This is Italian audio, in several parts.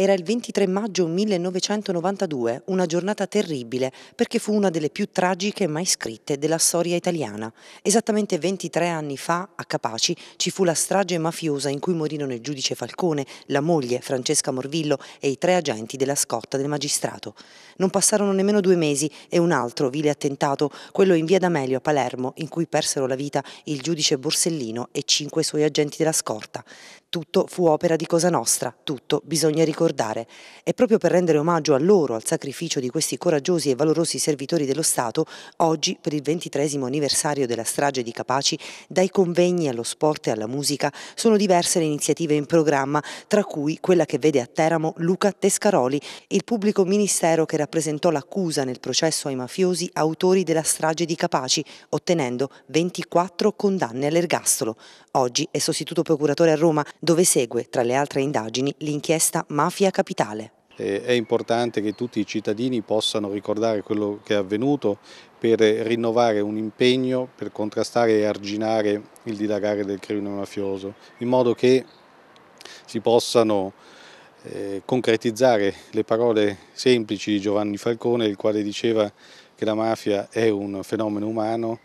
Era il 23 maggio 1992, una giornata terribile perché fu una delle più tragiche mai scritte della storia italiana. Esattamente 23 anni fa, a Capaci, ci fu la strage mafiosa in cui morirono il giudice Falcone, la moglie Francesca Morvillo e i tre agenti della scotta del magistrato. Non passarono nemmeno due mesi e un altro vile attentato, quello in via D'Amelio a Palermo, in cui persero la vita il giudice Borsellino e cinque suoi agenti della scorta. Tutto fu opera di Cosa Nostra, tutto bisogna ricordare. E proprio per rendere omaggio a loro, al sacrificio di questi coraggiosi e valorosi servitori dello Stato, oggi, per il ventitresimo anniversario della strage di Capaci, dai convegni allo sport e alla musica sono diverse le iniziative in programma, tra cui quella che vede a Teramo Luca Tescaroli, il pubblico ministero che rappresentò l'accusa nel processo ai mafiosi autori della strage di Capaci, ottenendo 24 condanne all'ergastolo. Oggi è sostituto procuratore a Roma, dove segue, tra le altre indagini, l'inchiesta Mafia Capitale. Eh, è importante che tutti i cittadini possano ricordare quello che è avvenuto per rinnovare un impegno per contrastare e arginare il dilagare del crimine mafioso, in modo che si possano eh, concretizzare le parole semplici di Giovanni Falcone, il quale diceva che la mafia è un fenomeno umano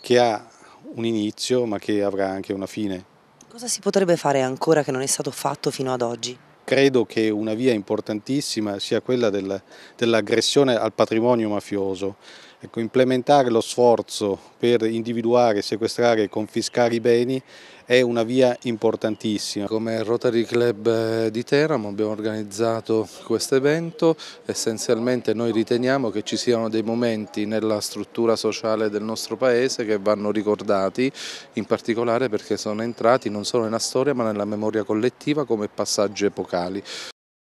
che ha un inizio ma che avrà anche una fine. Cosa si potrebbe fare ancora che non è stato fatto fino ad oggi? Credo che una via importantissima sia quella dell'aggressione al patrimonio mafioso. Ecco, implementare lo sforzo per individuare, sequestrare e confiscare i beni è una via importantissima. Come Rotary Club eh, di Teramo abbiamo organizzato questo evento, essenzialmente noi riteniamo che ci siano dei momenti nella struttura sociale del nostro paese che vanno ricordati, in particolare perché sono entrati non solo nella storia ma nella memoria collettiva come passaggi epocali.